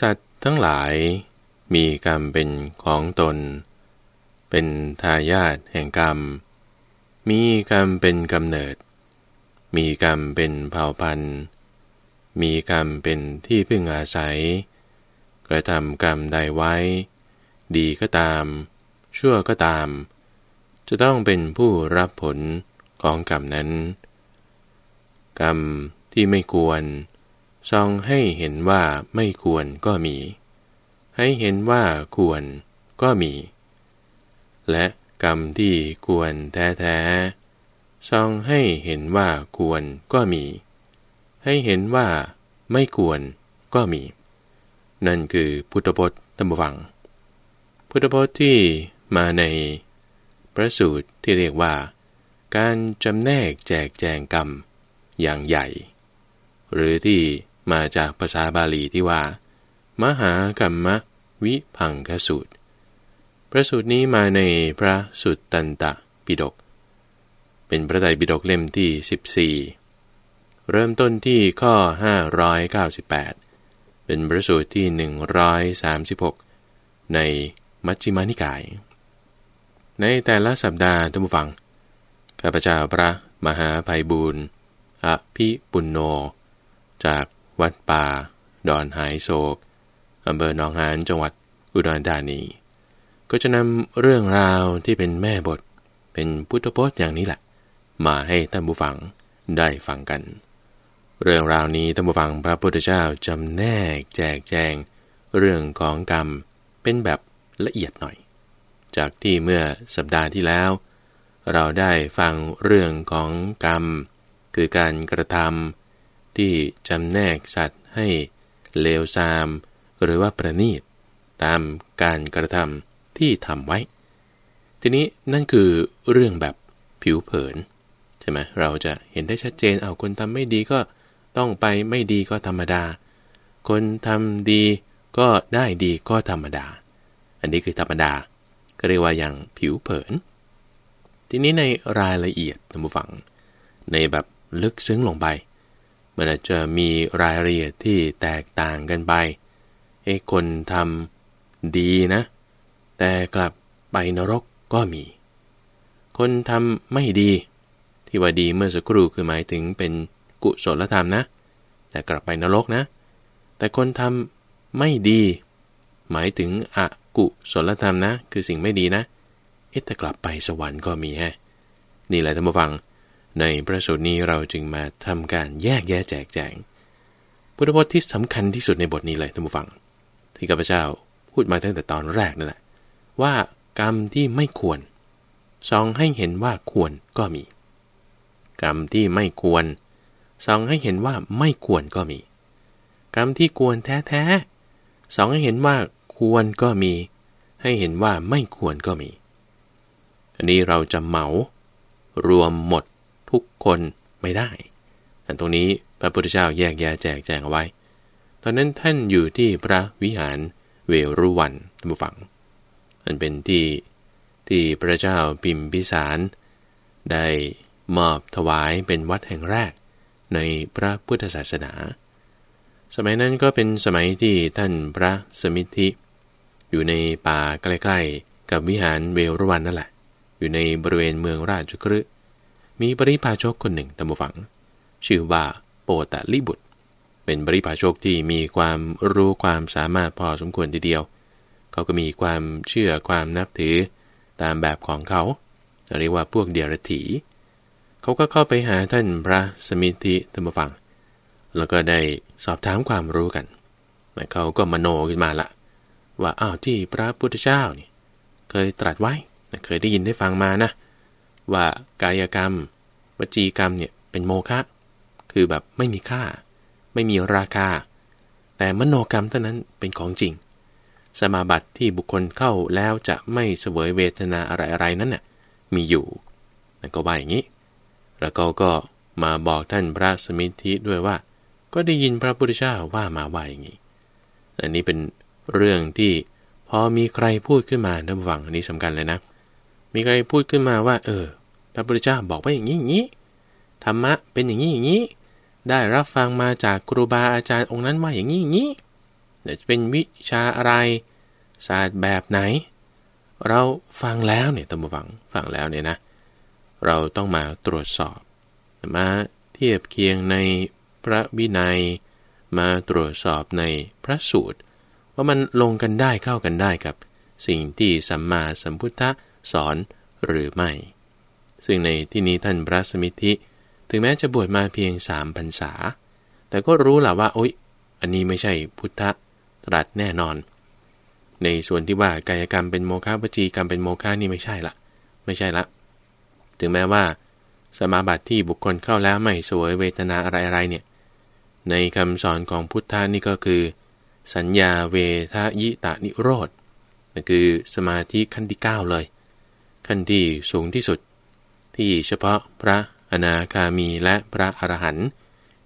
สัตว์ทั้งหลาย มีกรรมเป็นของตน เป็นทายาทแห่งกรรม มีกรรมเป็นกำเนิด มีกรรมเป็นเผ่าพันธุ์ มีกรรมเป็นที่พึ่งอาศัย กระทำกรรมใดไว้ ดีก็ตาม ชั่วก็ตาม จะต้องเป็นผู้รับผลของกรรมนั้นกรรมที่ไม่ควรทรงให้เห็นว่าไม่ควรก็มี ให้เห็นว่าควรก็มี และกรรมที่ควรแท้ๆทรงให้เห็นว่าควรก็มี ให้เห็นว่าไม่ควรก็มี นั่นคือพุทธพจน์ธรรมวัง พุทธพจน์ที่มาในพระสูตรที่เรียกว่า การจำแนกแจกแจงกรรมอย่างใหญ่ หรือที่มาจากภาษาบาลีที่ว่า มหากรรมวิพังคสูตร พระสูตรนี้มาในพระสุตตันตปิฎกเป็นพระไตรปิฎกเล่มที่ 14 เริ่มต้นที่ข้อ 598 เป็นพระสูตรที่ 136 ในมัชฌิมานิกาย ในแต่ละสัปดาห์ท่านผู้ฟังข้าพเจ้าพระมหาภัยบุญอภิปุณโญจากวัดป่า ดอนหายโศกอำเภอหนองหาน จังหวัดอุดรธานี ก็จะนำเรื่องราวที่เป็นแม่บท เป็นพุทธพจน์อย่างนี้แหละมาให้ท่านผู้ฟังได้ฟังกัน เรื่องราวนี้ท่านผู้ฟังพระพุทธเจ้าจำแนกแจกแจง เรื่องของกรรมเป็นแบบละเอียดหน่อย จากที่เมื่อสัปดาห์ที่แล้ว เราได้ฟังเรื่องของกรรม คือการกระทำที่จำแนกสัตว์ให้เลวทราม หรือว่าประณีตตามการกระทำที่ทำไว้ ทีนี้นั่นคือเรื่องแบบผิวเผินใช่ไหมเราจะเห็นได้ชัดเจน เอาคนทำไม่ดีก็ต้องไปไม่ดีก็ธรรมดา คนทำดีก็ได้ดีก็ธรรมดา อันนี้คือธรรมดา ก็เรียกว่าอย่างผิวเผิน ทีนี้ในรายละเอียดนะบุฟัง ในแบบลึกซึ้งลงไปมันอาจจะมีรายละเอียดที่แตกต่างกันไปเอ้ คนทำดีนะ แต่กลับไปนรกก็มี คนทำไม่ดี ที่ว่าดีเมื่อสักครู่คือหมายถึงเป็นกุศลธรรมนะ แต่กลับไปนรกนะ แต่คนทำไม่ดี หมายถึงอกุศลธรรมนะ คือสิ่งไม่ดีนะเอ๊ะแต่กลับไปสวรรค์ก็มีแฮะนี่แหละท่านผู้ฟังในประสูตรนี้เราจึงมาทำการแยกแยะแจกแจง พุทธพจน์ที่สำคัญที่สุดในบทนี้เลยท่านผู้ฟัง ที่กับพเจ้าพูดมาตั้งแต่ตอนแรกนั่นแหละว่ากรรมที่ไม่ควรสองให้เห็นว่าควรก็มีกรรมที่ไม่ควรสองให้เห็นว่าไม่ควรก็มี กรรมที่ควรแท้ๆสองให้เห็นว่าควรก็มี ให้เห็นว่าไม่ควรก็มี อันนี้เราจะเหมา รวมหมดทุกคนไม่ได้ อันตรงนี้พระพุทธเจ้าแยกแยะแจกแจงเอาไว้ตอนนั้นท่านอยู่ที่พระวิหารเวรุวันท่านผู้ฟัง อันเป็นที่ที่พระเจ้าพิมพิสาร ได้มอบถวายเป็นวัดแห่งแรกในพระพุทธศาสนา สมัยนั้นก็เป็นสมัยที่ท่านพระสมิทธิ อยู่ในป่าใกล้ๆกับวิหารเวรุวันนั่นแหละ อยู่ในบริเวณเมืองราชกฤหมีปริพาชกคนหนึ่งตามฝัง ชื่อว่าโปตะลิบุตร เป็นปริพาชกที่มีความรู้ความสามารถพอสมควรทีเดียวเขาก็มีความเชื่อความนับถือตามแบบของเขาเรียกว่าพวกเดียรถีเขาก็เข้าไปหาท่านพระสมิธิธรรมฟัง แล้วก็ได้สอบถามความรู้กันแเขาก็มโนขึ้นมาละว่าอ้าวที่พระพุทธเจ้านี่เคยตรัสไว้เคยได้ยินได้ฟังมานะเว่ากายกรรมวจีกรรมเนี่ยเป็นโมฆะคือแบบไม่มีค่า ไม่มีราคา แต่มโนกรรมเท่านั้นเป็นของจริง สมาบัติที่บุคคลเข้าแล้วจะไม่เสวยเวทนาอะไรๆนั้นน่ะมีอยู่นั่นก็ว่าอย่างนี้ แล้วก็ก็มาบอกท่านพระสมิทธิด้วยว่า ก็ได้ยินพระพุทธเจ้าว่ามาว่าอย่างนี้อันนี้เป็นเรื่องที่พอมีใครพูดขึ้นมาท่านฟังอันนี้สำคัญเลยนะเมีใครพูดขึ้นมาว่าเออ พระพุทธเจ้าบอกว่าอย่างนี้อย่างนี้ธรรมะเป็นอย่างนี้อย่างนี้ได้รับฟังมาจากครูบาอาจารย์องค์นั้นว่าอย่างนี้อย่างนี้เดี๋ยวจะเป็นวิชาอะไร ศาสตร์แบบไหน เราฟังแล้วเนี่ยตำรวงฟังแล้วเนี่ยนะ เราต้องมาตรวจสอบมาเทียบเคียงในพระวินัย มาตรวจสอบในพระสูตร ว่ามันลงกันได้เข้ากันได้กับ สิ่งที่สัมมาสัมพุทธะสอน หรือไม่ ซึ่งในที่นี้ท่านพระสมิทธิ ถึงแม้จะบวชมาเพียงสามพรรษา แต่ก็รู้แหละว่าโอ๊ย อันนี้ไม่ใช่พุทธตรัสแน่นอน ในส่วนที่ว่ากายกรรมเป็นโมฆะปจีกรรมเป็นโมฆะนี่ไม่ใช่ละไม่ใช่ละ ถึงแม้ว่า สมาบัติที่บุคคลเข้าแล้วไม่สวยเวทนาอะไรๆเนี่ย ในคำสอนของพุทธานี่ก็คือ สัญญาเวทายตานิโรธ นั่นคือสมาธิขั้นที่9เลยขั้นที่สูงที่สุดที่เฉพาะพระอนาคามีและพระอรหันต์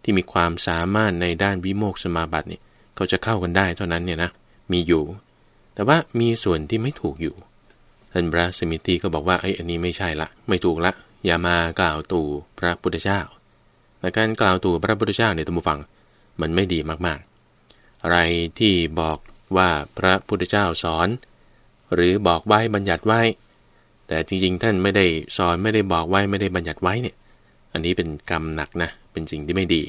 ที่มีความสามารถในด้านวิโมกสมาบัติเนี่ยเขาจะเข้ากันได้เท่านั้นเนี่ยนะมีอยู่ แต่ว่ามีส่วนที่ไม่ถูกอยู่ ท่านพระสมิติก็บอกว่าไอ้อันนี้ไม่ใช่ละไม่ถูกละอย่ามากล่าวตู่พระพุทธเจ้าแต่การกล่าวตู่พระพุทธเจ้าเนี่ยท่านูฟังมันไม่ดีมากๆ อะไรที่บอกว่าพระพุทธเจ้าสอน หรือบอกไว้บัญญัติไว้แต่จริงๆ ท่านไม่ได้สอนไม่ได้บอกไว้ไม่ได้บัญญัติไว้เนี่ยอันนี้เป็นกรรมหนักนะเป็นสิ่งที่ไม่ดี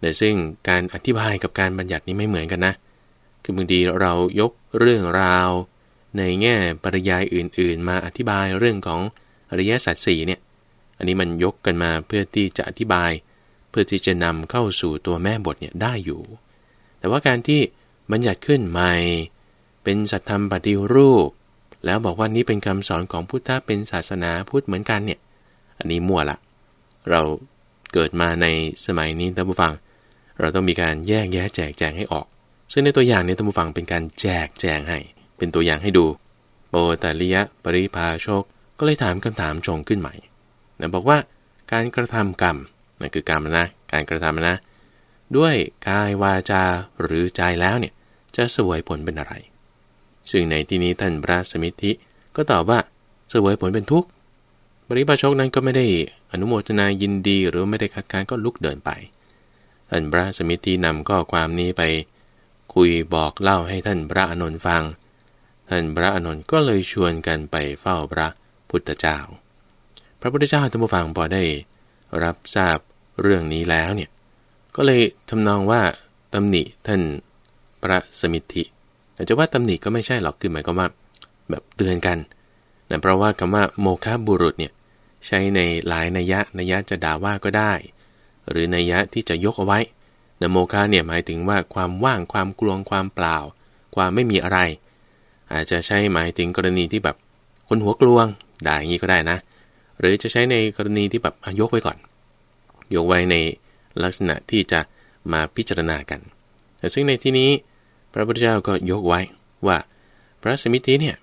แต่ซึ่งการอธิบายกับการบัญญัตินี้ไม่เหมือนกันนะคือบางทีเรายกเรื่องราวในแง่ปริยายอื่นๆมาอธิบายเรื่องของอริยสัจสี่เนี่ยอันนี้มันยกกันมาเพื่อที่จะอธิบาย เพื่อที่จะนำเข้าสู่ตัวแม่บทเนี่ยได้อยู่ แต่ว่าการที่บัญญัติขึ้นใหม่ เป็นสัตธรรมปฏิรูปแล้วบอกว่านี้เป็นคำสอนของพุทธะเป็นศาสนาพุทธเหมือนกันเนี่ย อันนี้มั่วละ เราเกิดมาในสมัยนี้ท่านผู้ฟัง เราต้องมีการแยกแยะแจกแจงให้ออก ซึ่งในตัวอย่างนี้ท่านผู้ฟังเป็นการแจกแจงให้ เป็นตัวอย่างให้ดู โบตลิยะปริพาโชค ก็เลยถามคำถามชงขึ้นใหม่นะบอกว่าการกระทำกรรมนั่นคือกรรมนะ การกระทำนะ ด้วยกายวาจาหรือใจแล้วเนี่ย จะสวยผลเป็นอะไรซึ่งในที่นี้ท่านพระสมิทธิก็ตอบว่าเสวยผลเป็นทุกข์บริบาชกนั้นก็ไม่ได้อนุโมทนายินดีหรือไม่ได้คัดค้านก็ลุกเดินไป ท่านพระสมิทธินำข้อความนี้ไปคุยบอกเล่าให้ท่านพระอนุนฟัง ท่านพระอนุนก็เลยชวนกันไปเฝ้าพระพุทธเจ้า พระพุทธเจ้าท่านผู้ฟังพอได้รับทราบเรื่องนี้แล้วเนี่ยก็เลยทำนองว่าตำหนิท่านพระสมิทธิอาจจะว่าตำหนิก็ไม่ใช่หรอกคือหมายความว่าแบบเตือนกันนะเพราะว่าคำว่าโมฆะบุรุษเนี่ยใช้ในหลายนัยยะนัยยะจะด่าว่าก็ได้ หรือนัยยะที่จะยกเอาไว้นะโมฆะเนี่ยหมายถึงว่าความว่างความกลวงความเปล่าความไม่มีอะไร อาจจะใช้หมายถึงกรณีที่แบบคนหัวกลวงด่าอย่างนี้ก็ได้นะ หรือจะใช้ในกรณีที่แบบยกไว้ก่อน ยกไว้ในลักษณะที่จะมาพิจารณากันซึ่งในที่นี้พระพุทธเจ้าก็ยกไว้ว่าพระสมิติเนี่ย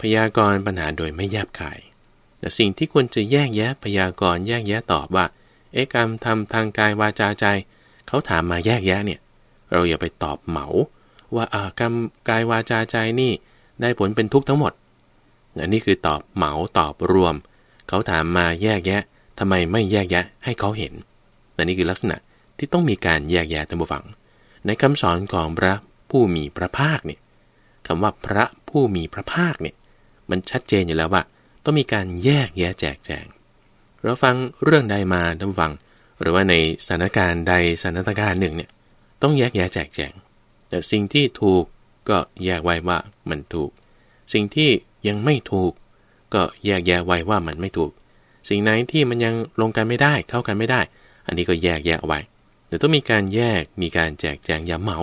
พยากรณ์ปัญหาโดยไม่แยบขายแต่สิ่งที่ควรจะแยกแยะพยากรณ์แยกแยะตอบว่า เอ๊กรรมทำทางกายวาจาใจเขาถามมาแยกแยะเนี่ยเราอย่าไปตอบเหมา ว่าอ่ากรรมกายวาจาใจนี่ได้ผลเป็นทุกข์ทั้งหมดอันนี้คือตอบเหมาตอบรวมเขาถามมาแยกแยะทำไมไม่แยกแยะให้เขาเห็นอันนี้คือลักษณะที่ต้องมีการแยกแยะท่านผู้ฟัง ในคำสอนของพระผู้มีพระภาคเนี่ย คำว่าพระผู้มีพระภาคเนี่ย มันชัดเจนอยู่แล้วว่า ต้องมีการแยกแยะแจกแจง เราฟังเรื่องใดมาด่าฟัง หรือว่าในสถานการณ์ใดสถานการณ์หนึ่งเนี่ยต้องแยกแยะแจกแจง แต่สิ่งที่ถูกก็แยกไว้ว่ามันถูก สิ่งที่ยังไม่ถูก ก็แยกแยะไว้ว่ามันไม่ถูก สิ่งไหนที่มันยังลงกันไม่ได้เข้ากันไม่ได้ อันนี้ก็แยกแยะไว้ แต่ต้องมีการแยกมีการแจกแจงอย่าเหมา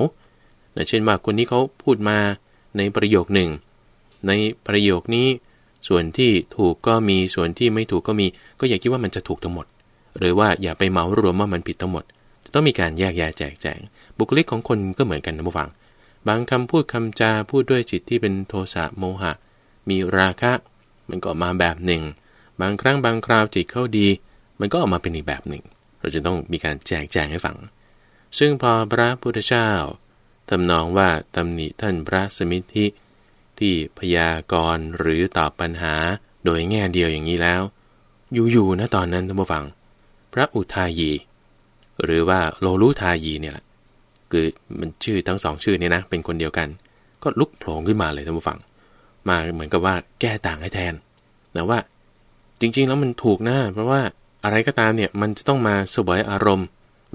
นะเช่นว่าคนนี้เขาพูดมาในประโยคหนึ่ง ในประโยคนี้ ส่วนที่ถูกก็มีส่วนที่ไม่ถูกก็มีก็อย่าคิดว่ามันจะถูกทั้งหมด หรือว่าอย่าไปเหมารวมว่ามันผิดทั้งหมด จะต้องมีการแยกแยะแจกแจง บุคลิกของคนก็เหมือนกันนะผู้ฟัง บางคำพูดคำจาพูดด้วยจิตที่เป็นโทสะโมหะ มีราคะ มันก็มาแบบหนึ่ง บางครั้งบางคราวจิตเข้าดี มันก็ออกมาเป็นอีกแบบหนึ่ง เราจะต้องมีการแจกแจงให้ฟัง ซึ่งพอพระพุทธเจ้าทำนองว่าตำหนิท่านพระสมิทธิ ที่พยากรณ์หรือตอบปัญหาโดยแง่เดียวอย่างนี้แล้ว อยู่ๆนะตอนนั้นท่านผู้ฟัง พระอุทายี หรือว่าโลลุทายีเนี่ยแหละคือมันชื่อทั้งสองชื่อเนี่ยนะ เป็นคนเดียวกัน ก็ลุกโผล่ขึ้นมาเลยท่านผู้ฟัง มาเหมือนกับว่า แก้ต่างให้แทนแต่ว่าจริงๆแล้วมันถูกนะเพราะว่าอะไรก็ตามเนี่ยมันจะต้องมาสวยอารมณ์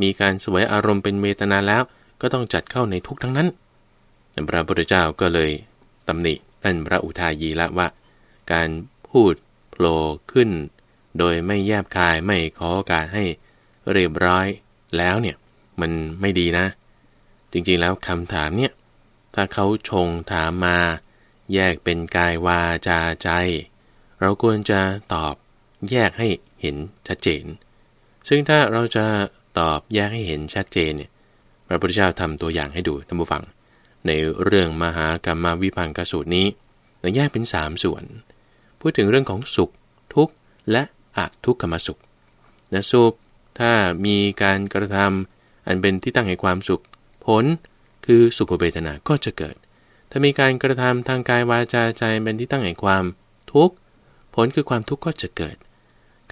มีการสวยอารมณ์เป็นเมตนาแล้วก็ต้องจัดเข้าในทุกทั้งนั้นพระพุทธเจ้าก็เลยตำหนิท่านพระอุทายีละว่า การพูดโผล่ขึ้น โดยไม่แยบคายไม่ขอการให้เรียบร้อยแล้วเนี่ยมันไม่ดีนะ จริงๆแล้วคำถามเนี่ยถ้าเขาชงถามมาแยกเป็นกายวาจาใจ เราควรจะตอบแยกให้เห็นชัดเจน ซึ่งถ้าเราจะตอบแยกให้เห็นชัดเจนเนี่ยพระพุทธเจ้าทำตัวอย่างให้ดูท่านผู้ฟังในเรื่องมหากรรมวิพังกสูตรนี้แยกเป็น3ส่วน พูดถึงเรื่องของสุข ทุกข์และอทุกขมสุขนะสุขถ้ามีการกระทำอันเป็นที่ตั้งแห่งความสุข ผลคือสุขเบทนาก็จะเกิด ถ้ามีการกระทำทางกายวาจาใจเป็นที่ตั้งแห่งความทุกข์ผลคือความทุกข์ก็จะเกิด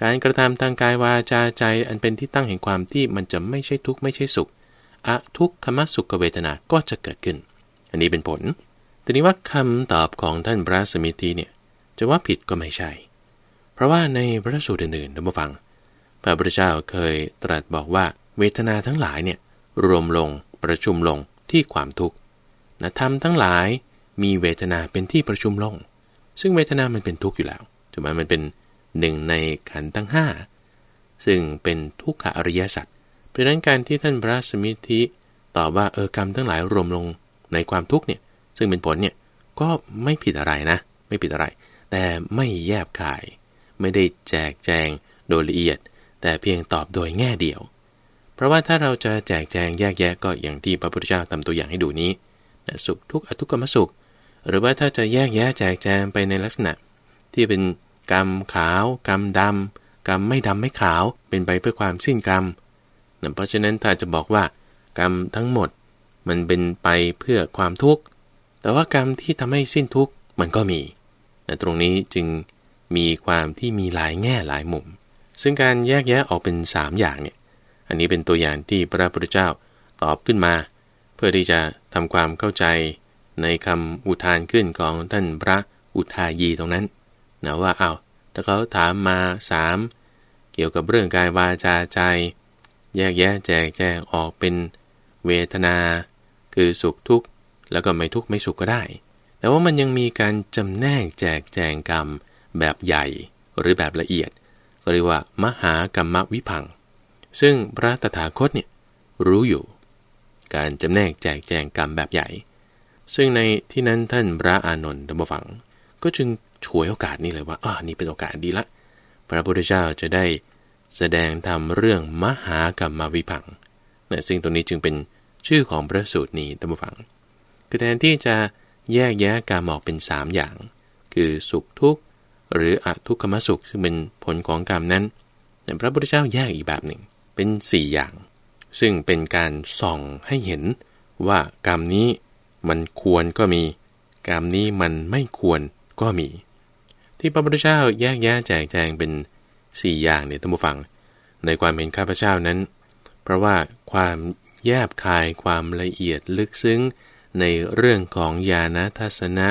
การกระทำทางกายวาจาใจอันเป็นที่ตั้งแห่งความที่มันจะไม่ใช่ทุกข์ไม่ใช่สุขอทุกขมสุขเวทนา ก็จะเกิดขึ้น อันนี้เป็นผล แต่นี้ว่าคำตอบของท่านพระสมิธีเนี่ย จะว่าผิดก็ไม่ใช่ เพราะว่าในพระสูตรอื่นๆท่านผู้ฟัง พระพุทธเจ้าเคยตรัสบอกว่า เวทนาทั้งหลายเนี่ย รวมลงประชุมลงที่ความทุกข์นะธรรมทั้งหลายมีเวทนาเป็นที่ประชุมลง ซึ่งเวทนามันเป็นทุกข์อยู่แล้วถูกไหมมันเป็นหนึ่งในขันธ์ทั้ง5 ซึ่งเป็นทุกขอริยสัจเพราะนั้นการที่ท่านพระสมิธิตอบว่าเออกรรมทั้งหลายรวมลงในความทุกข์เนี่ยซึ่งเป็นผลเนี่ยก็ไม่ผิดอะไรนะ ไม่ผิดอะไร แต่ไม่แยบขาย ไม่ได้แจกแจงโดยละเอียด แต่เพียงตอบโดยแง่เดียว เพราะว่าถ้าเราจะแจกแจงแยกแยะก็อย่างที่พระพุทธเจ้าทำตัวอย่างให้ดูนี้นะสุขทุกข์อทุกขมสุข หรือว่าถ้าจะแยกแยะแจกแจงไปในลักษณะ ที่เป็นกรรมขาวกรรมดำกรรมไม่ดำไม่ขาว เป็นไปเพื่อความสิ้นกรรมนะเพราะฉะนั้นถ้าจะบอกว่ากรรมทั้งหมดมันเป็นไปเพื่อความทุกข์แต่ว่ากรรมที่ทำให้สิ้นทุกข์มันก็มีนะตรงนี้จึงมีความที่มีหลายแง่หลายมุม ซึ่งการแยกแยะออกเป็น 3 อย่างเนี่ยอันนี้เป็นตัวอย่างที่พระพุทธเจ้าตอบขึ้นมา เพื่อที่จะทำความเข้าใจ ในคำอุทานขึ้นของท่านพระอุทายีตรงนั้นนะว่าเอา้าถ้าเขาถามมา 3 เกี่ยวกับเรื่องกายวาจาใจแยกแยะแจกแจงออกเป็นเวทนา คือสุขทุกข์แล้วก็ไม่ทุกข์ไม่สุขก็ได้ แต่ว่ามันยังมีการจำแนกแจกแจงกรรมแบบใหญ่หรือแบบละเอียดเรียกว่ามหากรรมวิพังซึ่งพระตถาคตเนี่ยรู้อยู่ การจำแนกแจกแจงกรรมแบบใหญ่ ซึ่งในที่นั้นท่านพระอานนท์ธรรมฝัง ก็จึงฉวยโอกาสนี้เลยว่าอ่านี่เป็นโอกาสดีละ พระพุทธเจ้าจะได้แสดงธรรมเรื่องมหากรรมวิพังนะซึ่งตรงนี้จึงเป็นชื่อของพระสูตรนี้ตัมฟัง คือแทนที่จะแยกแยะกรรมออกเป็น 3 อย่าง คือสุขทุกข์หรืออทุกขมสุข ซึ่งเป็นผลของกรรมนั้นพระพุทธเจ้าแยกอีกแบบหนึ่งเป็น 4 อย่าง ซึ่งเป็นการส่องให้เห็นว่ากรรมนี้มันควรก็มี กรรมนี้มันไม่ควรก็มี ที่พระพุทธเจ้าแยกแยะแจกแจงเป็นสี่อย่างเนี่ยท่านผู้ฟัง ในความเห็นข้าพเจ้านั้น เพราะว่าความแยบคายความละเอียดลึกซึ้งในเรื่องของญาณทัศนะ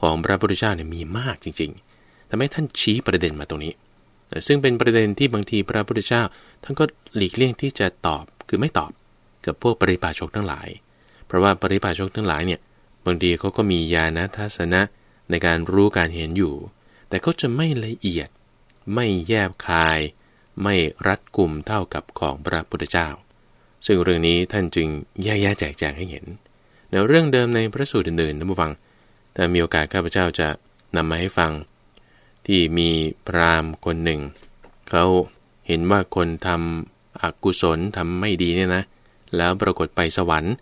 ของพระพุทธเจ้าเนี่ยมีมากจริงๆทำให้ท่านชี้ประเด็นมาตรงนี้ซึ่งเป็นประเด็นที่บางทีพระพุทธเจ้าท่านก็หลีกเลี่ยงที่จะตอบคือไม่ตอบกับพวกปริพาชกทั้งหลาย เพราะว่าปริพาชกทั้งหลายเนี่ยบางทีเขาก็มีญาณทัศนะในการรู้การเห็นอยู่ แต่เขาจะไม่ละเอียดไม่แยบคายไม่รัดกุมเท่ากับของพระพุทธเจ้า ซึ่งเรื่องนี้ท่านจึงแยกแยะแจกแจงให้เห็นในเรื่องเดิมในพระสูตรอื่นๆนะ้ฟัง แต่มีโอกาสข้าพเจ้าจะนำมาให้ฟัง ที่มีพราหมณ์คนหนึ่งเขาเห็นว่าคนทำอกุศลทำไม่ดีเนี่ยนะ แล้วปรากฏไปสวรรค์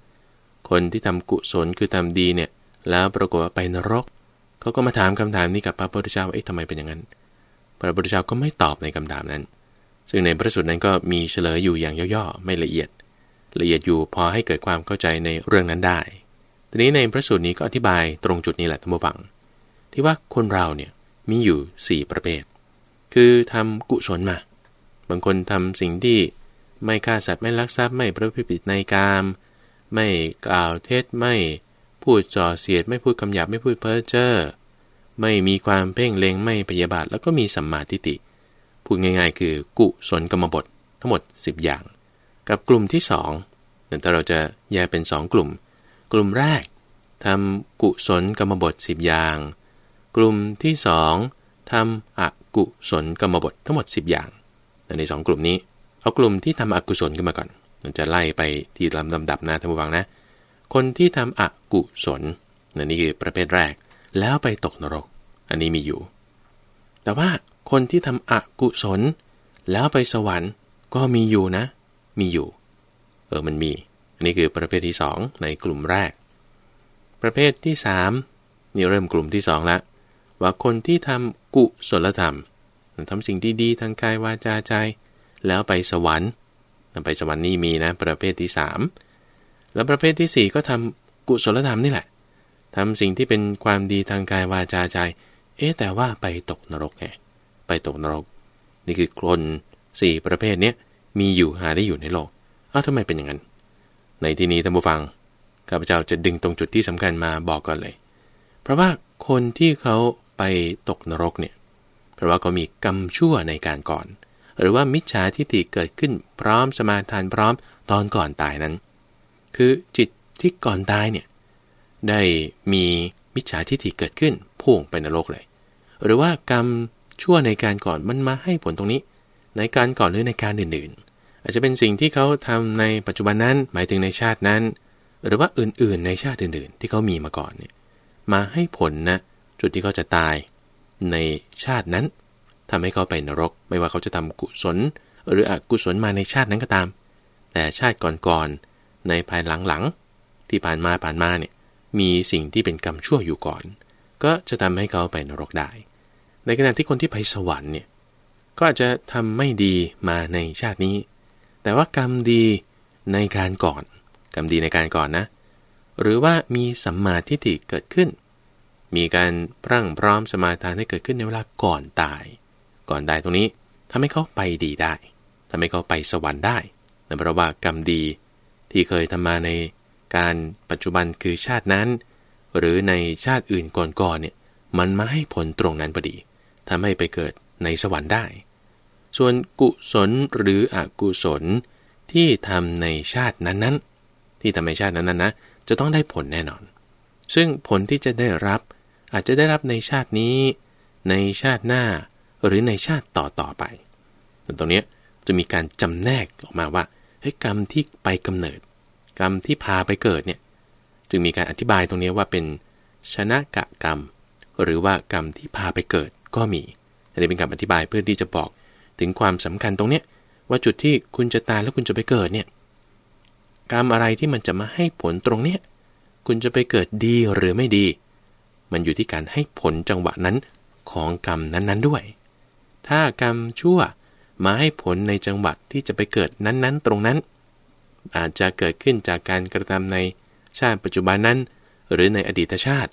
คนที่ทำกุศลคือทำดีเนี่ย แล้วปรากฏไปนรก เขาก็มาถามคำถามนี้กับพระพุทธเจ้าว่าเอ๊ะทำไมเป็นอย่างนั้นพระพุทธเจ้าก็ไม่ตอบในคำถามนั้น ซึ่งในพระสูตรนั้นก็มีเฉลยอยู่อย่างย่อๆ ไม่ละเอียด ละเอียดอยู่พอให้เกิดความเข้าใจในเรื่องนั้นได้ ทีนี้ในพระสูตรนี้ก็อธิบายตรงจุดนี้แหละท่านผู้ฟัง ที่ว่าคนเราเนี่ยมีอยู่ 4 ประเภท คือทำกุศลมา บางคนทำสิ่งที่ไม่ฆ่าสัตว์ไม่ลักทรัพย์ไม่ประพฤติผิดในกาม ไม่กล่าวเทศไม่พูดจ่อเสียดไม่พูดคำหยาบไม่พูดเพ้อเจ้อไม่มีความเพ่งเล็งไม่พยาบาทแล้วก็มีสัมมาทิฏฐิพูดง่ายๆ คือ กุศลกรรมบททั้งหมด 10 อย่าง กับกลุ่มที่2องแตถ้าเราจะแยกเป็น 2 กลุ่ม กลุ่มแรกทำกุศลกรรมบท 10 อย่าง กลุ่มที่ 2 ทำอกุศลกรรมบททั้งหมด 10 อย่าง ใน 2 กลุ่มนี้เอากลุ่มที่ทำอกุศลขึ้นมาก่อนมันจะไล่ไปที่ลำดับนะท่านผู้ฟังนะ คนที่ทำอกุศลนี่คือประเภทแรกแล้วไปตกนรกอันนี้มีอยู่ แต่ว่าคนที่ทำอกุศลแล้วไปสวรรค์ก็มีอยู่นะ มีอยู่ เออมันมี อันนี้คือประเภทที่ 2 ในกลุ่มแรก ประเภทที่3นี่เริ่มกลุ่มที่2ละว่าคนที่ทำกุศลธรรมทำสิ่งดีๆทางกายวาจาใจ แล้วไปสวรรค์ไปสวรรค์นี่มีนะ ประเภทที่ 3 แล้วประเภทที่ 4 ก็ทำกุศลธรรมนี่แหละทำสิ่งที่เป็นความดีทางกายวาจาใจเอ๊แต่ว่าไปตกนรกไงไปตกนรก นี่คือคนสี่ประเภทเนี้ยมีอยู่หาได้อยู่ในโลกเอ้าทำไม เป็น อย่างนั้น ในที่นี้ท่านผู้ฟังข้าพเจ้าจะดึงตรงจุดที่สำคัญมาบอกก่อนเลย เพราะว่าคนที่เขาไปตกนรกเนี่ยเพราะว่าเขามี กรรมชั่วในการก่อน หรือว่ามิจฉาทิฏฐิเกิดขึ้นพร้อมสมาทานพร้อมตอนก่อนตายนั้น คือจิตที่ก่อนตายเนี่ยได้มีมิจฉาทิฏฐิเกิดขึ้นพ่วงไปนรกเลย หรือว่ากรรมชั่วในการก่อนมันมาให้ผลตรงนี้ในการก่อนหรือในการอื่น ๆ อาจจะเป็นสิ่งที่เขาทำในปัจจุบันนั้นหมายถึงในชาตินั้น หรือว่าอื่นๆ ในชาติอื่นๆ ที่เขามีมาก่อนเนี่ยมาให้ผลนะจุดที่เขาจะตายในชาตินั้น ทำให้เขาไปนรกไม่ว่าเขาจะทำกุศลหรืออกุศลมาในชาตินั้นก็ตาม แต่ชาติก่อนๆในภายหลังๆที่ผ่านมาผ่านมาเนี่ยมีสิ่งที่เป็นกรรมชั่วอยู่ก่อนก็จะทำให้เขาไปนรกได้ ในขณะที่คนที่ไปสวรรค์เนี่ยก็อาจจะทำไม่ดีมาในชาตินี้ แต่ว่ากรรมดีในการก่อน กรรมดีในการก่อนนะ หรือว่ามีสัมมาทิฏฐิเกิดขึ้น มีการพรั่งพร้อมสมาทานให้เกิดขึ้นในเวลาก่อนตาย ก่อนตายตรงนี้ ทำให้เขาไปดีได้ ทำให้เขาไปสวรรค์ได้ นั่นเพราะว่ากรรมดีที่เคยทำมาในการปัจจุบันคือชาตินั้นหรือในชาติอื่นก่อนๆเนี่ยมันมาให้ผลตรงนั้นพอดี ทำให้ไปเกิดในสวรรค์ได้ ส่วนกุศลหรืออกุศล ที่ทำในชาตินั้นนั้นที่ทำในชาตินั้น้นะจะต้องได้ผลแน่นอน ซึ่งผลที่จะได้รับ อาจจะได้รับในชาตินี้ ในชาติหน้าหรือในชาติต่อต่อไปแต่ตรงนี้จะมีการจำแนกออกมาว่าเฮ้ยกรรมที่ไปกำเนิดกรรมที่พาไปเกิดเนี่ยจึงมีการอธิบายตรงนี้ว่าเป็น ชนะกะกรรมหรือว่ากรรมที่พาไปเกิดก็มีอันนี้เป็นคำอธิบายเพื่อที่จะบอกถึงความสำคัญตรงเนี้ยว่าจุดที่คุณจะตาย แล้วคุณจะไปเกิดเนี่ยกรรมอะไรที่มันจะมาให้ผลตรงเนี้ยคุณจะไปเกิดดีหรือไม่ดี มันอยู่ที่การให้ผลจังหวะนั้นของกรรมนั้น ๆด้วย ถ้ากรรมชั่วมาให้ผลในจังหวะที่จะไปเกิดนั้นๆ ตรงนั้น อาจจะเกิดขึ้นจากการกระทำในชาติปัจจุบันนั้นหรือในอดีตชาติ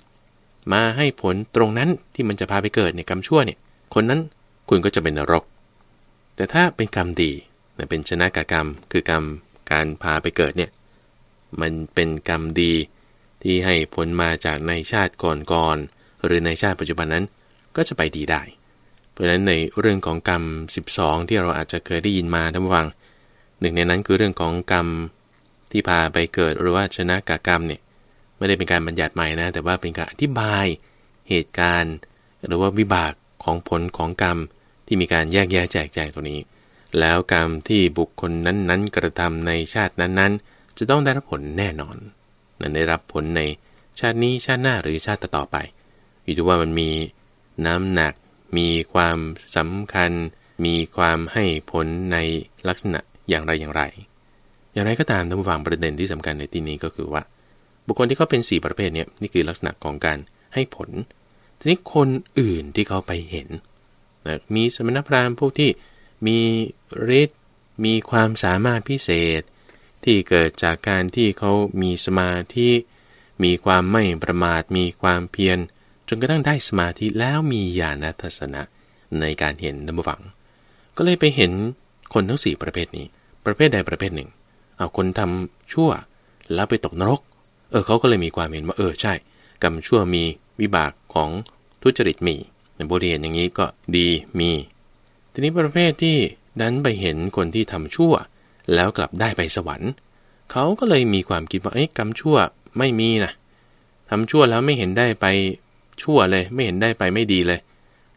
มาให้ผลตรงนั้นที่มันจะพาไปเกิดในกรรมชั่วเนี่ยคนนั้นคุณก็จะเป็นนรก แต่ถ้าเป็นกรรมดีเป็นชนะกกรรม คือกรรมการพาไปเกิดเนี่ยมันเป็นกรรมดีที่ให้ผลมาจากในชาติก่อนๆหรือในชาติปัจจุบันนั้นก็จะไปดีได้ เพราะฉะนั้นในเรื่องของกรรม 12 ที่เราอาจจะเคยได้ยินมาท่านฟังหนึ่งในนั้นคือเรื่องของกรรมที่พาไปเกิดหรือว่าชนะกากรรมเนี่ยไม่ได้เป็นการบัญญัติใหม่นะแต่ว่าเป็นการอธิบายเหตุการณ์ หรือว่าวิบากของผลของกรรมที่มีการแยกแยะแจกแจงตัวนี้ แล้วกรรมที่บุคคลนั้นๆกระทำในชาตินั้นๆจะต้องได้รับผลแน่นอนนั้นได้รับผลในชาตินี้ชาติหน้าหรือชาติต่อไปอยู่ที่ว่ามันมีน้ำหนักมีความสำคัญ มีความให้ผลในลักษณะอย่างไรอย่างไรอย่างไรก็ตามท่านผู้ฟังประเด็นที่สำคัญในที่นี้ก็คือว่า บุคคลที่เขาเป็น 4 ประเภทเนี่ยนี่คือลักษณะของการให้ผลทีนี้คนอื่นที่เขาไปเห็นนะมีสมณพราหมณ์พวกที่มีฤทธิ์มีความสามารถพิเศษ ที่เกิดจากการที่เขามีสมาธิมีความไม่ประมาท มีความเพียรจนกระทั่งได้สมาธิแล้วมีญาณทัศนะในการเห็นดัมบฝัง ก็เลยไปเห็นคนทั้ง4ประเภทนี้ ประเภทใดประเภทหนึ่งเอาคนทำชั่วแล้วไปตกนรก เออเขาก็เลยมีความเห็นว่า เออใช่กรรมชั่วมีวิบากของทุจริตมี ในบริเียนอย่างนี้ก็ดีมี ทีนี้ประเภทที่ดันไปเห็นคนที่ทำชั่ว แล้วกลับได้ไปสวรรค์เขาก็เลยมีความคิดว่าเอ้กรรมชั่วไม่มีนะทำชั่วแล้วไม่เห็นได้ไปชั่วเลย ไม่เห็นได้ไปไม่ดีเลย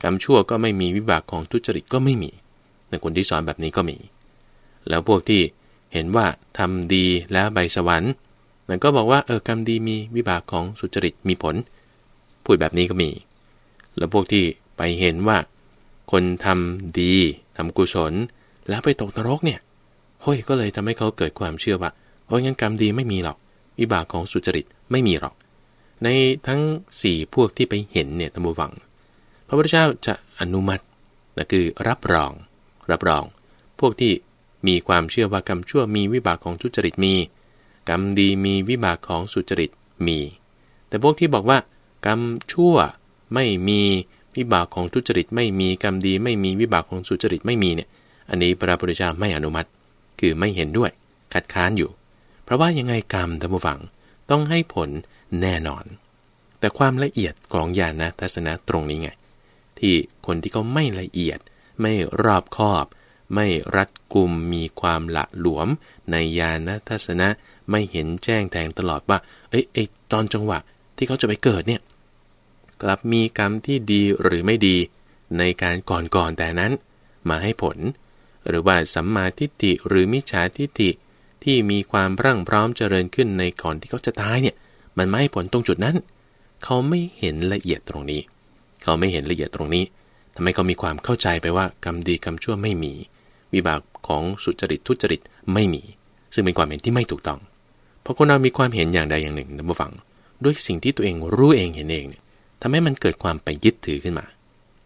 กรรมชั่วก็ไม่มีวิบากของทุจริตก็ไม่มี ในคนที่สอนแบบนี้ก็มี แล้วพวกที่เห็นว่าทำดีแล้วใบสวรรค์นั่นก็บอกว่าเออกรรมดีมีวิบากของสุจริตมีผลพูดแบบนี้ก็มี แล้วพวกที่ไปเห็นว่าคนทำดี ทำกุศล แล้วไปตกนรกเนี่ยเฮ้ยก็เลยทำให้เขาเกิดความเชื่อว่า เพราะงั้นกรรมดีไม่มีหรอกวิบากของสุจริตไม่มีหรอก ในทั้ง4พวกที่ไปเห็นเนี่ยตัมบูวัง พระพุทธเจ้าจะอนุมัตินคือรับรอง รับรอง พวกที่มีความเชื่อว่ากรรมชั่วมีวิบากของทุจริตมี กรรมดีมีวิบากของสุจริตมี แต่พวกที่บอกว่า กรรมชั่วไม่มี วิบากของทุจริตไม่มีกรรมดีไม่มีวิบากของสุจริตไม่มีเนี่ย อันนี้พระพุทธเจ้าไม่อนุมัติคือไม่เห็นด้วย คัดค้านอยู่ เพราะว่ายังไงกรรมธรรมฝังต้องให้ผลแน่นอน แต่ความละเอียดของญาณทัศนะตรงนี้ไง ที่คนที่เขาไม่ละเอียดไม่รอบคอบไม่รัดกุมมีความละหลวม ในญาณทัศนะไม่เห็นแจ้งแทงตลอดว่า เอ้ยอตอนจังหวะที่เขาจะไปเกิดเนี่ยกลับมีกรรมที่ดีหรือไม่ดี ในการก่อนๆแต่นั้น มาให้ผล หรือว่าสัมมาทิฏฐิหรือมิจฉาทิฏฐิที่มีความร่างพร้อมเจริญขึ้นในก่อนที่เขาจะตายเนี่ยมันไม่ให้ผลตรงจุดนั้น เขาไม่เห็นละเอียดตรงนี้ เขาไม่เห็นละเอียดตรงนี้ ทำให้เขามีความเข้าใจไปว่ากรรมดีกรรมชั่วไม่มีวิบากของสุจริตทุจริตไม่มี ซึ่งเป็นความเห็นที่ไม่ถูกต้องเพราะคนเรามีความเห็นอย่างใดอย่างหนึ่งนะบุฟังด้วยสิ่งที่ตัวเองรู้เองเห็นเองเนี่ยทำให้มันเกิดความไปยึดถือขึ้นมา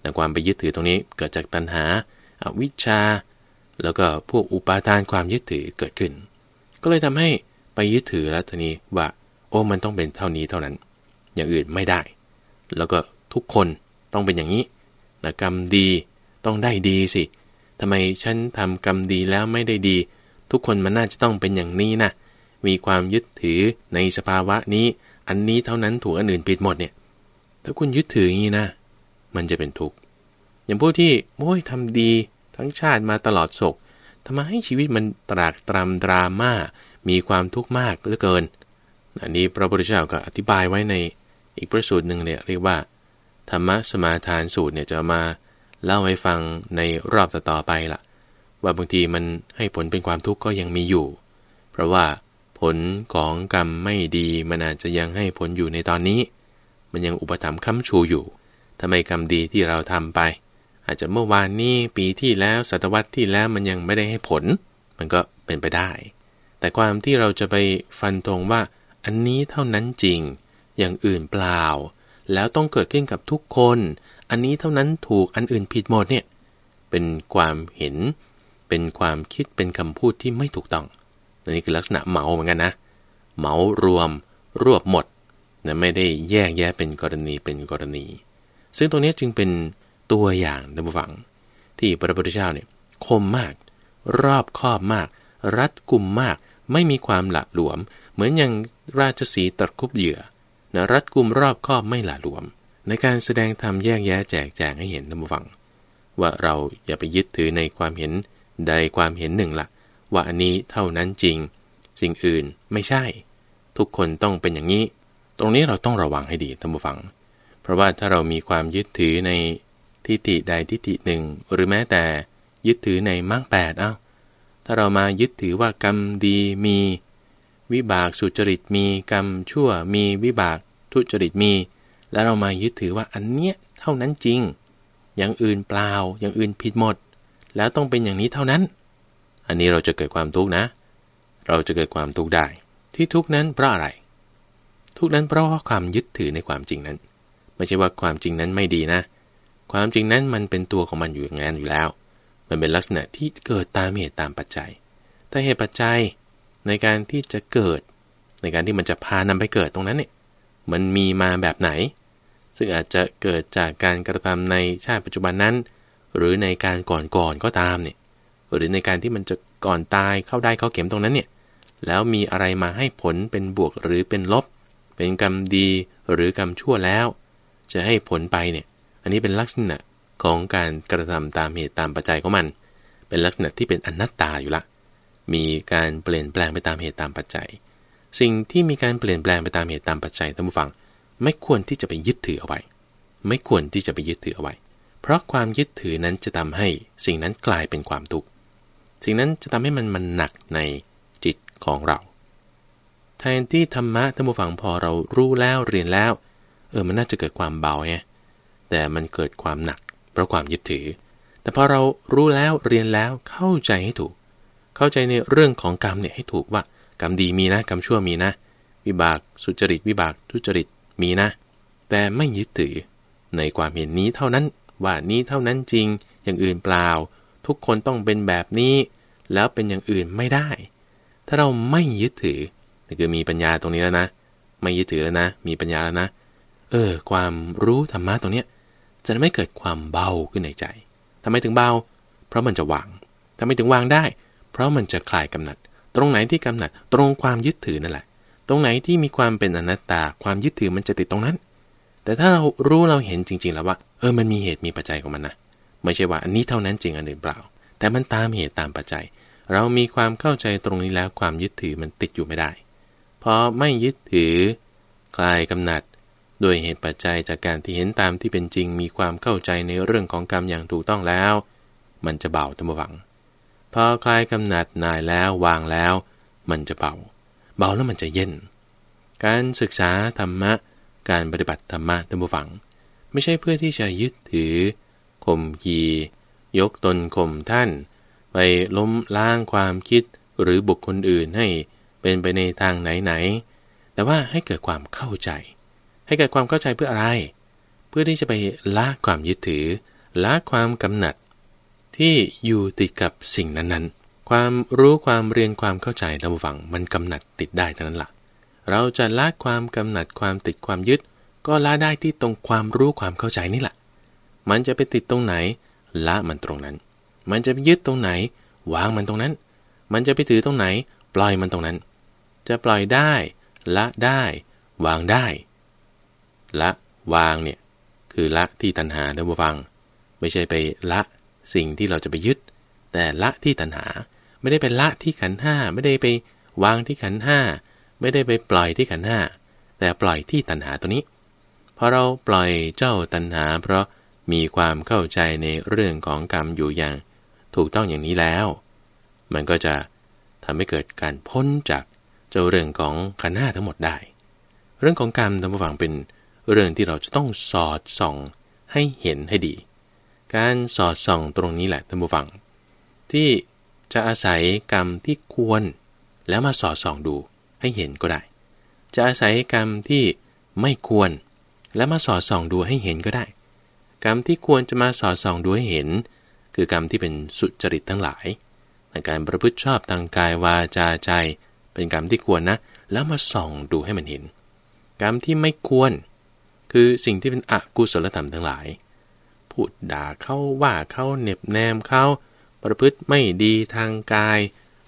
แต่ความไปยึดถือตรงนี้เกิดจากตัณหาอาวิชชา แล้วก็พวกอุปาทานความยึดถือเกิดขึ้น ก็เลยทำให้ไปยึดถือแล้วทีนี้ว่าโอ้มันต้องเป็นเท่านี้เท่านั้น อย่างอื่นไม่ได้ แล้วก็ทุกคนต้องเป็นอย่างนี้นะกรรมดีต้องได้ดีสิทำไมฉันทำกรรมดีแล้วไม่ได้ดี ทุกคนมันน่าจะต้องเป็นอย่างนี้นะมีความยึดถือในสภาวะนี้ อันนี้เท่านั้นถูกอันอื่นผิดหมดเนี่ยถ้าคุณยึดถืออย่างนี้นะ มันจะเป็นทุกข์อย่างพวกที่โอ้ยทำดีทั้งชาติมาตลอดศกทำไมให้ชีวิตมันตรากตรำดราม่ามีความทุกข์มากเหลือเกินอันนี้พระพุทธเจ้าก็อธิบายไว้ใน อีกประสูตรหนึ่งเนี่ยเรียกว่า ธรรมสมาทานสูตรเนี่ยจะมาเล่าให้ฟังในรอบต่ออไปละ่ะ ว่าบางทีมันให้ผลเป็นความทุกข์ก็ยังมีอยู่ เพราะว่าผลของกรรมไม่ดีมันอาจจะยังให้ผลอยู่ในตอนนี้ มันยังอุปถัมภ์ค้ำชูอยู่ทำไมกรรมดีที่เราทำไป อาจจะเมื่อวานนี้ปีที่แล้วศตวรรษที่แล้วมันยังไม่ได้ให้ผล มันก็เป็นไปได้ แต่ความที่เราจะไปฟันธงว่าอันนี้เท่านั้นจริงอย่างอื่นเปล่า แล้วต้องเกิดขึ้นกับทุกคนอันนี้เท่านั้นถูกอันอื่นผิดหมดเนี่ยเป็นความเห็นเป็นความคิดเป็นคำพูดที่ไม่ถูกต้องอันนี้คือลักษณะเหมาเหมือนกันนะเหมารวม รวบหมดนะไม่ได้แยกแยะเป็นกรณีเป็นกรณี ซึ่งตรงนี้จึงเป็นตัวอย่างในบฝัง ที่พระพุทธเจ้าเนี่ยคมมากรอบคอบมาก รัดกุมมากไม่มีความหละหลวม เหมือนอย่างราชสีตัดคุบเหยื่อนะรัดกุมรอบคอบไม่หละหลวมในการแสดงธรรมแยกแยะแจกแจงให้เห็นธรรมฟัง ว่าเราอย่าไปยึดถือในความเห็นใดความเห็นหนึ่งละ่ะ ว่าอันนี้เท่านั้นจริง สิ่งอื่นไม่ใช่ ทุกคนต้องเป็นอย่างนี้ตรงนี้เราต้องระวังให้ดีธรรมฟัง เพราะว่าถ้าเรามีความยึดถือในทิฏฐิใดทิฏฐิหนึ่ง หรือแม้แต่ยึดถือในมรรคแปดเอา้าถ้าเรามายึดถือว่ากรรมดีมี วิบากสุจริตมีกรรมชั่วมีวิบากทุจริตมีแล้วเรามายึดถือว่าอันเนี้ยเท่านั้นจริง อย่างอื่นเปล่า อย่างอื่นผิดหมด แล้วต้องเป็นอย่างนี้เท่านั้น อันนี้เราจะเกิดความทุกข์นะ เราจะเกิดความทุกข์ได้ ที่ทุกข์นั้นเพราะอะไร ทุกข์นั้นเพราะความยึดถือในความจริงนั้น ไม่ใช่ว่าความจริงนั้นไม่ดีนะ ความจริงนั้นมันเป็นตัวของมันอยู่อย่างนั้นอยู่แล้ว มันเป็นลักษณะที่เกิดตามเหตุตามปัจจัยแต่เหตุปัจจัยในการที่จะเกิด ในการที่มันจะพานำไปเกิดตรงนั้นเนี่ยมันมีมาแบบไหน ซึ่งอาจจะเกิดจากการกระทำในชาติปัจจุบันนั้น หรือในการก่อนก่อนก็ตามเนี่ยหรือในการที่มันจะก่อนตายเข้าได้เข้าเข็มตรงนั้นเนี่ยแล้วมีอะไรมาให้ผลเป็นบวกหรือเป็นลบ เป็นกรรมดีหรือกรรมชั่วแล้ว จะให้ผลไปเนี่ยอันนี้เป็นลักษณะของการกระทำตามเหตุตามปัจจัยของมัน เป็นลักษณะที่เป็นอนัตตาอยู่ละ มีการเปลี่ยนแปลงไปตามเหตุตามปัจจัยสิ่งที่มีการเปลี่ยนแปลงไปตามเหตุตามปัจจัยท่านผู้ฟังไม่ควรที่จะไปยึดถือเอาไว้ ไม่ควรที่จะไปยึดถือเอาไว้ เพราะความยึดถือนั้นจะทำให้ สิ่งนั้นกลายเป็นความทุกข์สิ่งนั้นจะทำให้มันมันหนักในจิตของเรา แทนที่ธรรมะท่านผู้ฟังพอเรารู้แล้วเรียนแล้ว เออมันน่าจะเกิดความเบาไงแต่มันเกิดความหนักเพราะความยึดถือ แต่พอเรารู้แล้วเรียนแล้วเข้าใจให้ถูก เข้าใจในเรื่องของกรรมเนี่ยให้ถูกว่ากรรมดีมีนะ กรรมชั่วมีนะ วิบากสุจริต วิบากทุจริตมีนะ แต่ไม่ยึดถือในความเห็นนี้เท่านั้น ว่านี้เท่านั้นจริง อย่างอื่นเปล่า ทุกคนต้องเป็นแบบนี้ แล้วเป็นอย่างอื่นไม่ได้ ถ้าเราไม่ยึดถือคือมีปัญญาตรงนี้แล้วนะไม่ยึดถือแล้วนะ มีปัญญาแล้วนะเออ ความรู้ธรรมะตรงเนี้ยจะไม่เกิดความเบาขึ้นในใจทำไมถึงเบาเพราะมันจะวางทำไมถึงวางได้ เพราะมันจะคลายกำหนัดตรงไหนที่ กำหนัดตรงความยึดถือนั่นแหละตรงไหนที่มีความเป็นอนัตตา ความยึดถือมันจะติดตรงนั้น แต่ถ้าเรารู้เราเห็นจริง ๆแล้วว่า เออมันมีเหตุมีปัจจัยของมันนะไม่ใช่ว่าอันนี้เท่านั้นจริงอันอื่นเปล่าแต่มันตามเหตุตามปัจจัย เรามีความเข้าใจตรงนี้แล้วความยึดถือมันติดอยู่ไม่ได้พอไม่ยึดถือคลายกำหนัด ด้วยเหตุปัจจัยจากการที่เห็นตามที่เป็นจริงมีความเข้าใจในเรื่องของกรรมอย่างถูกต้องแล้ว มันจะเบาตัมหวังพอคลายกำหนัดนายแล้ววางแล้ว มันจะเบาเบาแล้วมันจะเย็น การศึกษาธรรมะการปฏิบัติธรรมะท่านผู้ฟังไม่ใช่เพื่อที่จะยึดถือข่มยียกตนข่มท่าน ไปล้มล้างความคิดหรือบุคคลอื่นให้เป็นไปในทางไหนๆแต่ว่าให้เกิดความเข้าใจ ให้เกิดความเข้าใจเพื่ออะไร เพื่อที่จะไปละความยึดถือ ละความกำหนัดที่อยู่ติดกับสิ่งนั้นๆ ความรู้ความเรียน ความเข้าใจระหว่างมันกำหนัดติดได้ทั้งนั้นละ่ะ เราจะละความกำหนัดความติดความยึด ก็ละได้ที่ตรงความรู้ความเข้าใจนี่แหละ มันจะไปติดตรงไหนละมันตรงนั้น มันจะไปยึดตรงไหน วางมันตรงนั้น มันจะไปถือตรงไหนปล่อยมันตรงนั้น จะปล่อยได้ ละได้ วางได้ละวางเนี่ยคือละที่ตัณหาแลบวางไม่ใช่ไปละสิ่งที่เราจะไปยึดแต่ละที่ตัณหาไม่ได้ไปละที่ขันห้าไม่ได้ไปวางที่ขันห้าไม่ได้ไปปล่อยที่ขันห้าแต่ปล่อยที่ตัณหาตัวนี้พอเราปล่อยเจ้าตัณหา เพราะมีความเข้าใจในเรื่องของกรรมอยู่อย่าง ถูกต้องอย่างนี้แล้ว มันก็จะทำให้เกิดการพ้นจากเจ้าเรื่องของขันห้าทั้งหมดได้ เรื่องของกรรมธรรมฝังเป็นเรื่องที่เราจะต้องสอดส่องให้เห็นให้ดีการสอดส่องตรงนี้แหละท่านผู้ฟัง ที่จะอาศัยกรรมที่ควร แล้วมาสอดส่องดูให้เห็นก็ได้ จะอาศัยกรรมที่ไม่ควร แล้วมาสอดส่องดูให้เห็นก็ได้ กรรมที่ควรจะมาสอดส่องดูให้เห็น คือกรรมที่เป็นสุจริตทั้งหลาย ในการประพฤติชอบทางกายวาจาใจเป็นกรรมที่ควรนะ แล้วมาส่องดูให้มันเห็นกรรมที่ไม่ควร คือสิ่งที่เป็นอกุศลธรรมทั้งหลายพูดด่าเขาว่าเขาเน็บแนมเขาประพฤติไม่ดีทางกาย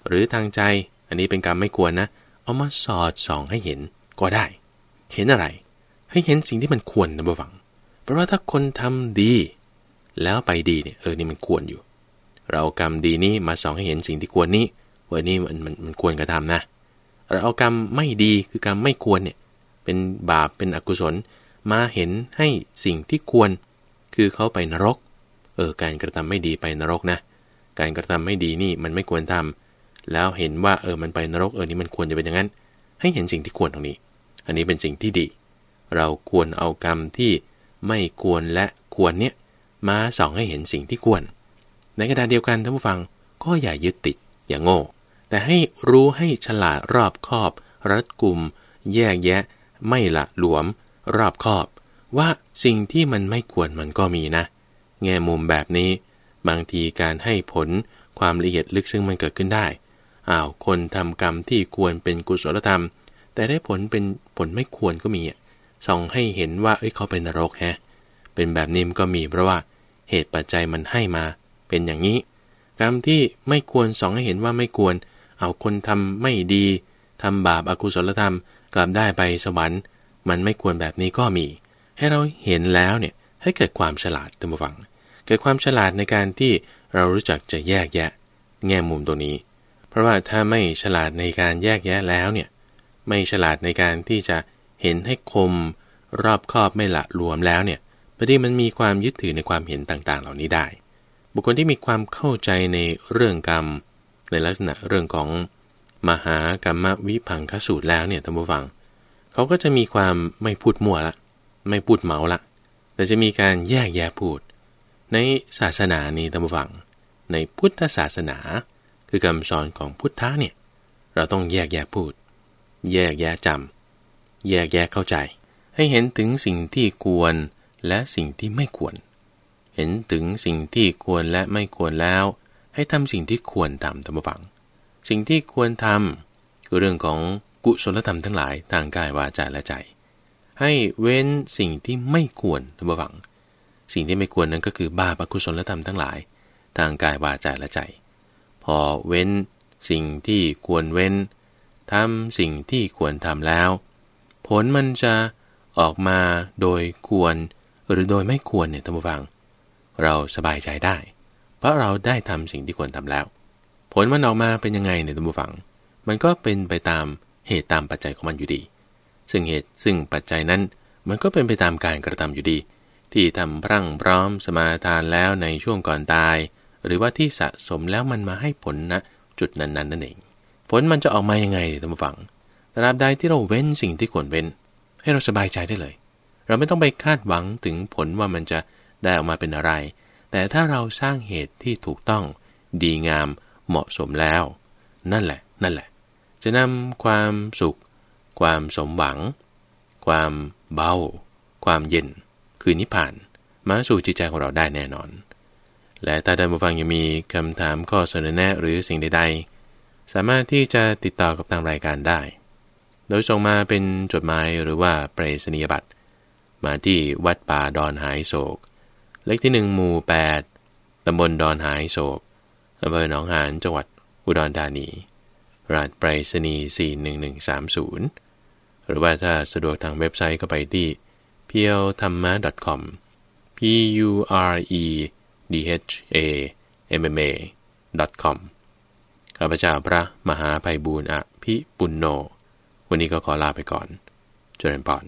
หรือทางใจ อันนี้เป็นกรรมไม่ควรนะ เอามาสอดส่อง ให้เห็นก็ได้ เห็นอะไรให้เห็นสิ่งที่มันควรนะบวัง เพราะว่าถ้าคนทำดี แล้วไปดีเนี่ยเออนี่มันควรอยู่เรากรรมดีนี้มาส่องให้เห็นสิ่งที่ควรนี้ว่านี่มันมันมันควรกระทำนะ เราเอากรรมไม่ดีคือกรรมไม่ควรเนี่ยเป็นบาปเป็นอกุศลมาเห็นให้สิ่งที่ควรคือเขาไปนรก เออ การกระทำไม่ดีไปนรกนะ การกระทำไม่ดีนี่มันไม่ควรทำแล้วเห็นว่าเออมันไปนรก เออนี่มันควรจะเป็นอย่างนั้นให้เห็นสิ่งที่ควรตรงนี้ อันนี้เป็นสิ่งที่ดี เราควรเอากรรมที่ไม่ควรและควรเนี่ยมาส่องให้เห็นสิ่งที่ควร ในกระดาษเดียวกันท่านผู้ฟังก็อย่ายึดติด อย่างโง่ แต่ให้รู้ให้ฉลาดรอบคอบ รัดกุม แยกแยะ ไม่ละหลวม รอบคอบว่าสิ่งที่มันไม่ควรมันก็มีนะ แง่มุมแบบนี้ บางทีการให้ผลความละเอียดลึกซึ่งมันเกิดขึ้นได้ อ้าว คนทำกรรมที่ควรเป็นกุศลธรรม แต่ได้ผลเป็นผลไม่ควรก็มีส่องให้เห็นว่าเอ้ยเขาเป็นนรกแฮะ เป็นแบบนี้มันก็มีเพราะว่า เหตุปัจจัยมันให้มา เป็นอย่างนี้ กรรมที่ไม่ควรส่องให้เห็นว่าไม่ควร เอาคนทำไม่ดี ทำบาปอกุศลธรรมกลับได้ไปสวรรค์ มันไม่ควรแบบนี้ก็มีให้เราเห็นแล้วเนี่ยให้เกิดความฉลาดตัมฟัง เกิดความฉลาดในการที่เรารู้จักจะแยกแยะ แง่มุมตัวนี้ เพราะว่าถ้าไม่ฉลาดในการแยกแยะแล้วเนี่ยไม่ฉลาดในการที่จะเห็นให้คมรอบคอบไม่ละรวมแล้วเนี่ยพอดีมันมีความยึดถือในความเห็นต่าง ๆ เหล่านี้ได้ บุคคลที่มีความเข้าใจในเรื่องกรรม ในลักษณะเรื่องของมหากรรมวิพังคสูตรแล้วเนี่ยท่านผู้ฟังเขาก็จะมีความไม่พูดมั่วละไม่พูดเหมาละ แต่จะมีการแยกแยะพูด ในศาสนานี้ตามฝัง ในพุทธศาสนา คือคำสอนของพุทธะเนี่ยเราต้องแยกแยะพูด แยกแยะจำแยกแยะเข้าใจ ให้เห็นถึงสิ่งที่ควรและสิ่งที่ไม่ควร เห็นถึงสิ่งที่ควรและไม่ควรแล้ว ให้ทำสิ่งที่ควรทำตามฝัง สิ่งที่ควรทำคือเรื่องของกุศลธรรมทั้งหลายทางกายวาจาและใจให้เว้นสิ่งที่ไม่ควรท่านผู้ัง สิ่งที่ไม่ควรนั้นก็คือบาปอกุศลธรรมทั้งหลาย ทางกายวาจาและใจ พอเว้นสิ่งที่ควรเว้นทำสิ่งที่ควรทำแล้ว ผลมันจะออกมาโดยควรหรือโดยไม่ควรเนี่ยท่านผู้ฟัง เราสบายใจได้ เพราะเราได้ทำสิ่งที่ควรทำแล้ว ผลมันออกมาเป็นยังไงเนี่ยท่านผู้ฟัง มันก็เป็นไปตามเหตุตามปัจจัยของมันอยู่ดีซึ่งเหตุซึ่งปัจจัยนั้น มันก็เป็นไปตามการกระทำอยู่ดี ที่ทำพรั่งพร้อมสมาทานแล้วในช่วงก่อนตาย หรือว่าที่สะสมแล้วมันมาให้ผลณนะจุดนั้นๆ นั่นเอง ผลมันจะออกมายังไงท่านฟังตราบใดที่เราเว้นสิ่งที่ควรเว้นให้เราสบายใจได้เลย เราไม่ต้องไปคาดหวังถึงผลว่ามันจะได้ออกมาเป็นอะไร แต่ถ้าเราสร้างเหตุที่ถูกต้องดีงามเหมาะสมแล้ว นั่นแหละ นั่นแหละจะนำความสุขความสมหวัง ความเบา ความเย็น คือนิพพาน มาสู่จิตใจของเราได้แน่นอน และถ้าท่านผู้ฟังยังมีคำถามข้อเสนอแนะหรือสิ่งใดๆ สามารถที่จะติดต่อกับทางรายการได้ โดยส่งมาเป็นจดหมายหรือว่าเปรษณียบัตร มาที่วัดป่าดอนหายโศก เลขที่หนึ่งหมู่ 8ตำบลดอนหายโศกอำเภอหนองหานจังหวัดอุดรธานีรหัสไปรษณีย์4 1 1 3 0 หรือว่าถ้าสะดวกทางเว็บไซต์ก็ไปที่ p e l t h a m m a c o m p u r e d h a m m a com ข้าพเจ้าพระมหาภัยบูรณ์อภิปุณโญวันนี้ก็ขอลาไปก่อน เจริญพร